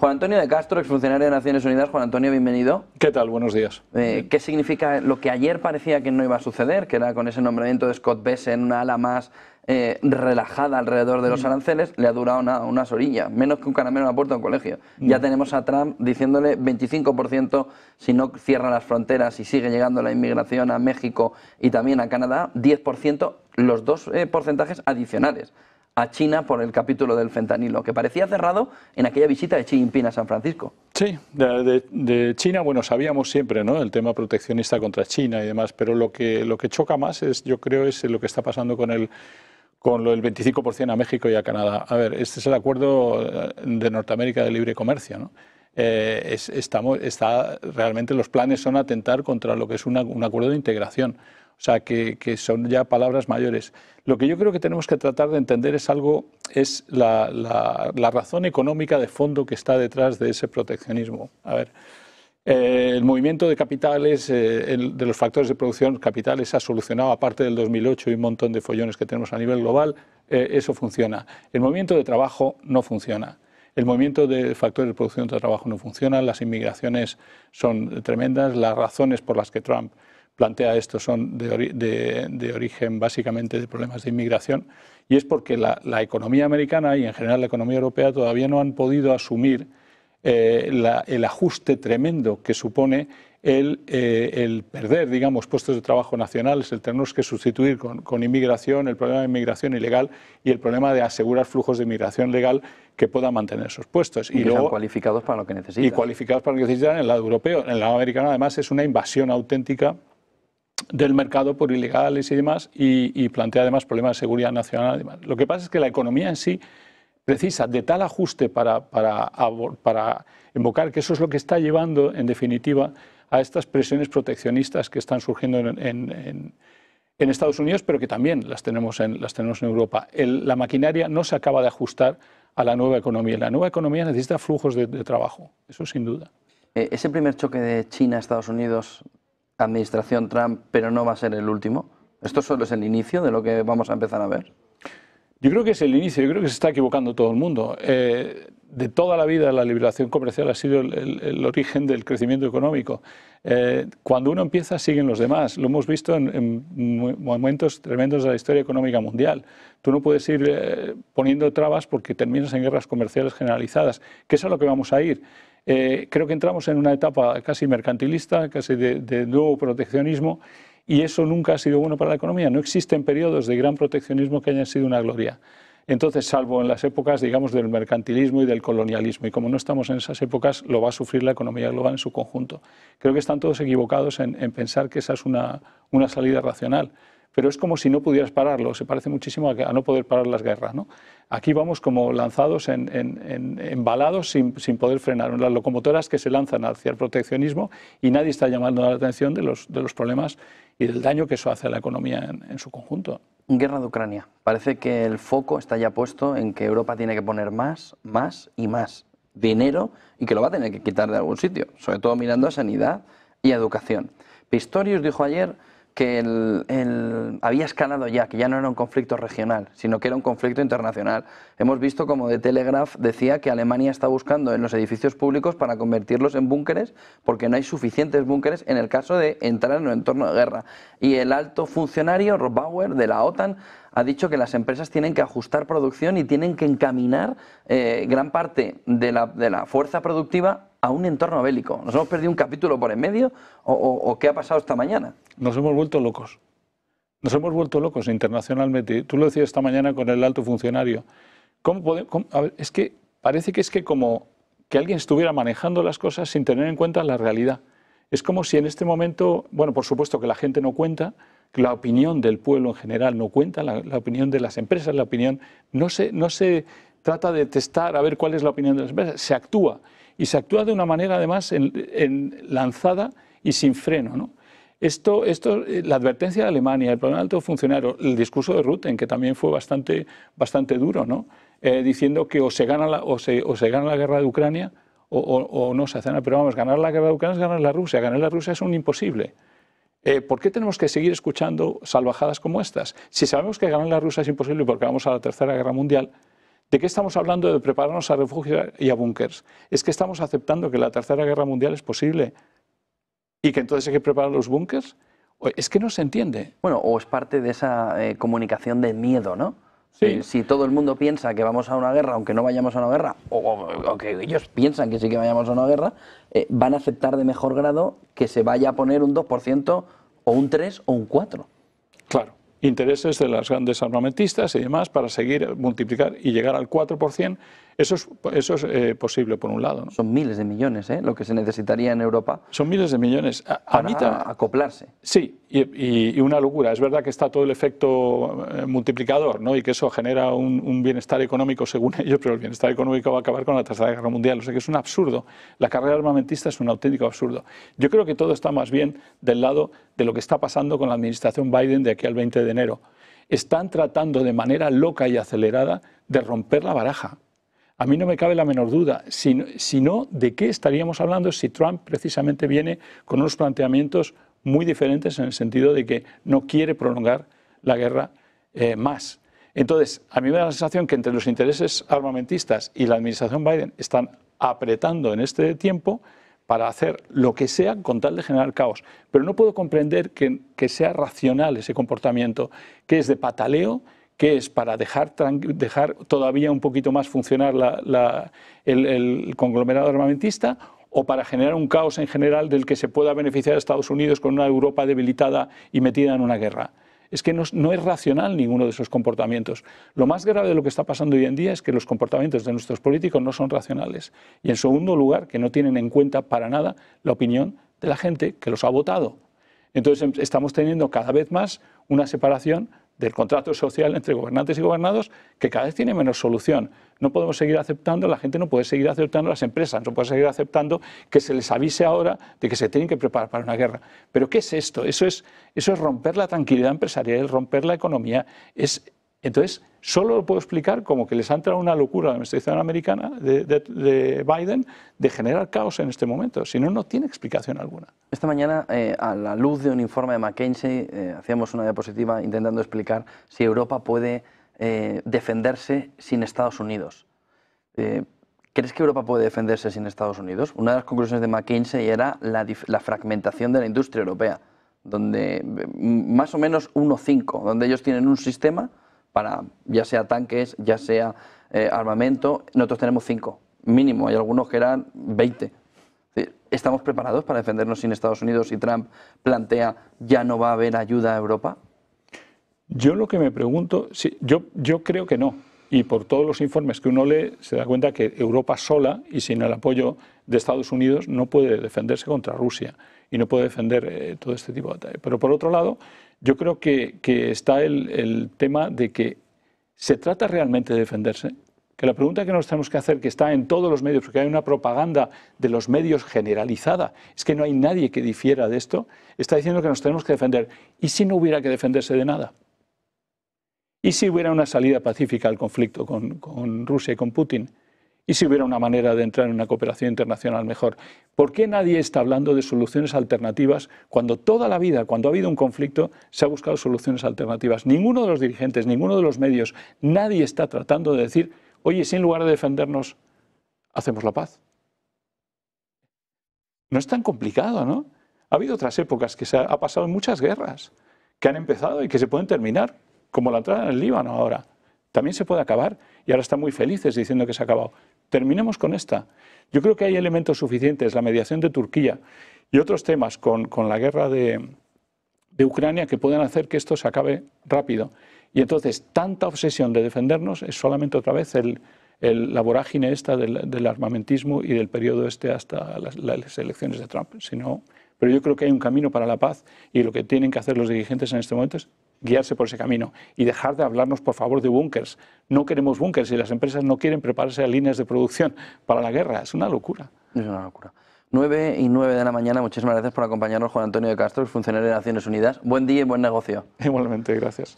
Juan Antonio de Castro, exfuncionario de Naciones Unidas. Juan Antonio, bienvenido. ¿Qué tal? Buenos días. Eh, ¿Qué significa lo que ayer parecía que no iba a suceder, que era con ese nombramiento de Scott Bess en una ala más eh, relajada alrededor de los mm. aranceles? Le ha durado nada, unas horillas, menos que un caramelo en la puerta de un colegio. Mm. Ya tenemos a Trump diciéndole 25% si no cierra las fronteras y sigue llegando la inmigración a México y también a Canadá, 10%, los dos eh, porcentajes adicionales a China por el capítulo del fentanilo, que parecía cerrado en aquella visita de Xi Jinping a San Francisco. Sí, de, China, bueno, sabíamos siempre ¿no? el tema proteccionista contra China y demás, pero lo que, lo que choca más, es, yo creo, es lo que está pasando con el con lo del 25% a México y a Canadá. A ver, este es el acuerdo eh, de Norteamérica de libre comercio, ¿no? Eh, está, realmente los planes son atentar contra lo que es un acuerdo de integración. O sea, que, son ya palabras mayores. Lo que yo creo que tenemos que tratar de entender es algo, es la, razón económica de fondo que está detrás de ese proteccionismo. A ver, eh, el movimiento de capitales, eh, de los factores de producción, capitales ha solucionado, aparte del 2008 y un montón de follones que tenemos a nivel global, eh, eso funciona. El movimiento de trabajo no funciona. El movimiento de factores de producción de trabajo no funciona, las inmigraciones son tremendas, las razones por las que Trump plantea esto son de, origen básicamente de problemas de inmigración y es porque la, economía americana y en general la economía europea todavía no han podido asumir eh, el ajuste tremendo que supone eh, el, perder, digamos, puestos de trabajo nacionales, el tenernos que sustituir con, inmigración, el problema de inmigración ilegal y el problema de asegurar flujos de inmigración legal que puedan mantener esos puestos. Y, luego, cualificados para lo que necesitan. Y cualificados para lo que necesitan en el lado europeo. En el lado americano, además, es una invasión auténtica del mercado por ilegales y demás, y, plantea además problemas de seguridad nacional. Lo que pasa es que la economía en sí precisa de tal ajuste para, para, invocar que eso es lo que está llevando, en definitiva, a estas presiones proteccionistas que están surgiendo en, Estados Unidos, pero que también las tenemos en, las tenemos en Europa. la maquinaria no se acaba de ajustar a la nueva economía. La nueva economía necesita flujos de, de trabajo, eso sin duda. Eh, ese primer choque de China-Estados Unidos administración Trump, pero no va a ser el último? ¿Esto solo es el inicio de lo que vamos a empezar a ver? Yo creo que es el inicio, yo creo que se está equivocando todo el mundo. Eh, de toda la vida la liberación comercial ha sido el, origen del crecimiento económico. Eh, cuando uno empieza siguen los demás. Lo hemos visto en, momentos tremendos de la historia económica mundial. Tú no puedes ir eh, poniendo trabas porque terminas en guerras comerciales generalizadas, que es a lo que vamos a ir. Eh, creo que entramos en una etapa casi mercantilista, casi de, nuevo proteccionismo, y eso nunca ha sido bueno para la economía. No existen periodos de gran proteccionismo que hayan sido una gloria. Entonces, salvo en las épocas, digamos, del mercantilismo y del colonialismo. Y como no estamos en esas épocas, lo va a sufrir la economía global en su conjunto. Creo que están todos equivocados en, pensar que esa es una salida racional pero es como si no pudieras pararlo, se parece muchísimo a, a no poder parar las guerras. ¿no? Aquí vamos como lanzados, en, embalados sin, poder frenar, las locomotoras que se lanzan hacia el proteccionismo y nadie está llamando la atención de los, de los problemas y del daño que eso hace a la economía en, su conjunto. Guerra de Ucrania. Parece que el foco está ya puesto en que Europa tiene que poner más, más y más dinero y que lo va a tener que quitar de algún sitio, sobre todo mirando a sanidad y a educación. Pistorius dijo ayer que el había escalado ya, que ya no era un conflicto regional, sino que era un conflicto internacional. Hemos visto como The Telegraph decía que Alemania está buscando en los edificios públicos para convertirlos en búnkeres porque no hay suficientes búnkeres en el caso de entrar en un entorno de guerra. Y el alto funcionario, Rob Bauer, de la OTAN, ha dicho que las empresas tienen que ajustar producción y tienen que encaminar eh, gran parte de la, fuerza productiva a un entorno bélico. ¿Nos hemos perdido un capítulo por en medio o qué ha pasado esta mañana? Nos hemos vuelto locos. Nos hemos vuelto locos internacionalmente. Tú lo decías esta mañana con el alto funcionario. es que parece que es como que alguien estuviera manejando las cosas sin tener en cuenta la realidad. Es como si en este momento, bueno, por supuesto que la gente no cuenta, que la opinión del pueblo en general no cuenta, la, opinión de las empresas, la opinión, no se, trata de testar a ver cuál es la opinión de las empresas, se actúa. Y se actúa de una manera además lanzada y sin freno. ¿no? Esto, esto, eh, la advertencia de Alemania, el problema del alto funcionario, el discurso de Rutten, que también fue bastante, bastante duro, ¿no? Eh, diciendo que o se, gana la, o gana la guerra de Ucrania o, no se hace nada. Pero vamos, ganar la guerra de Ucrania es ganar la Rusia. Ganar la Rusia es un imposible. Eh, ¿Por qué tenemos que seguir escuchando salvajadas como estas? Si sabemos que ganar la Rusia es imposible porque vamos a la Tercera Guerra Mundial, ¿De qué estamos hablando de prepararnos a refugios y a búnkers? Es que estamos aceptando que la Tercera Guerra Mundial es posible y que entonces hay que preparar los búnkers, es que no se entiende. Bueno, o es parte de esa eh, comunicación de miedo, ¿no? Eh, si, todo el mundo piensa que vamos a una guerra, aunque no vayamos a una guerra, o, que ellos piensan que sí que vayamos a una guerra, eh, van a aceptar de mejor grado que se vaya a poner un 2% o un 3 o un 4. Claro, intereses de las grandes armamentistas y demás para seguir, multiplicar y llegar al 4% eso es, eso eh, posible por un lado. Son miles de millones ¿eh? lo que se necesitaría en Europa. Son miles de millones. A, para acoplarse. Sí, y, una locura. Es verdad que está todo el efecto eh, multiplicador ¿no? y que eso genera un, un bienestar económico según ellos, pero el bienestar económico va a acabar con la Tercera Guerra Mundial. O sea que es un absurdo. La carrera armamentista es un auténtico absurdo. Yo creo que todo está más bien del lado de lo que está pasando con la administración Biden de aquí al 20 de enero. Están tratando de manera loca y acelerada de romper la baraja a mí no me cabe la menor duda, sino, de qué estaríamos hablando si Trump precisamente viene con unos planteamientos muy diferentes en el sentido de que no quiere prolongar la guerra eh, más. Entonces, a mí me da la sensación que entre los intereses armamentistas y la administración Biden están apretando en este tiempo para hacer lo que sea con tal de generar caos. Pero no puedo comprender que sea racional ese comportamiento, que es de pataleo que es para dejar, dejar todavía un poquito más funcionar el, conglomerado armamentista o para generar un caos en general del que se pueda beneficiar a Estados Unidos con una Europa debilitada y metida en una guerra. Es que no, no, es racional ninguno de esos comportamientos. Lo más grave de lo que está pasando hoy en día es que los comportamientos de nuestros políticos no son racionales. Y en segundo lugar, que no tienen en cuenta para nada la opinión de la gente que los ha votado. Entonces em, estamos teniendo cada vez más una separación del contrato social entre gobernantes y gobernados que cada vez tiene menos solución. No podemos seguir aceptando, la gente no puede seguir aceptando, las empresas no pueden seguir aceptando que se les avise ahora de que se tienen que preparar para una guerra. ¿Pero qué es esto? Eso es, eso es romper la tranquilidad empresarial, romper la economía, es entonces, solo lo puedo explicar como que les ha entrado una locura a la administración americana de, Biden de generar caos en este momento. Si no, no tiene explicación alguna. Esta mañana, eh, a la luz de un informe de McKinsey, eh, hacíamos una diapositiva intentando explicar si Europa puede eh, defenderse sin Estados Unidos. ¿Crees que Europa puede defenderse sin Estados Unidos? Una de las conclusiones de McKinsey era la, la fragmentación de la industria europea, donde mm, más o menos 1-5, donde ellos tienen un sistema para ya sea tanques, ya sea eh, armamento, nosotros tenemos cinco, mínimo, hay algunos que eran 20. ¿Estamos preparados para defendernos sin Estados Unidos y Trump plantea ya no va a haber ayuda a Europa? Yo lo que me pregunto, yo, yo creo que no. Y por todos los informes que uno lee, se da cuenta que Europa sola y sin el apoyo de Estados Unidos no puede defenderse contra Rusia y no puede defender eh, todo este tipo de ataques. Pero por otro lado, yo creo que, está el, tema de que se trata realmente de defenderse, que la pregunta que nos tenemos que hacer, que está en todos los medios, porque hay una propaganda de los medios generalizada, es que no hay nadie que difiera de esto, está diciendo que nos tenemos que defender. ¿Y si no hubiera que defenderse de nada? ¿Y si hubiera una salida pacífica al conflicto con Rusia y con Putin? y si hubiera una manera de entrar en una cooperación internacional mejor. ¿Por qué nadie está hablando de soluciones alternativas cuando toda la vida, cuando ha habido un conflicto, se ha buscado soluciones alternativas? Ninguno de los dirigentes, ninguno de los medios, nadie está tratando de decir, oye, si en lugar de defendernos, hacemos la paz. No es tan complicado, ¿no? Ha habido otras épocas que se ha, pasado muchas guerras que han empezado y que se pueden terminar, como la entrada en el Líbano ahora. También se puede acabar y ahora están muy felices diciendo que se ha acabado. Terminemos con esta. Yo creo que hay elementos suficientes, la mediación de Turquía y otros temas con, la guerra de, Ucrania que pueden hacer que esto se acabe rápido. Y entonces, tanta obsesión de defendernos es solamente otra vez el, la vorágine esta del, armamentismo y del periodo este hasta las, elecciones de Trump. Si pero yo creo que hay un camino para la paz y lo que tienen que hacer los dirigentes en este momento es guiarse por ese camino y dejar de hablarnos, por favor, de búnkers. No queremos búnkers y las empresas no quieren prepararse a líneas de producción para la guerra. Es una locura. Es una locura. 9 y 9 de la mañana. Muchísimas gracias por acompañarnos, Juan Antonio de Castro, funcionario de Naciones Unidas. Buen día y buen negocio. Igualmente, gracias.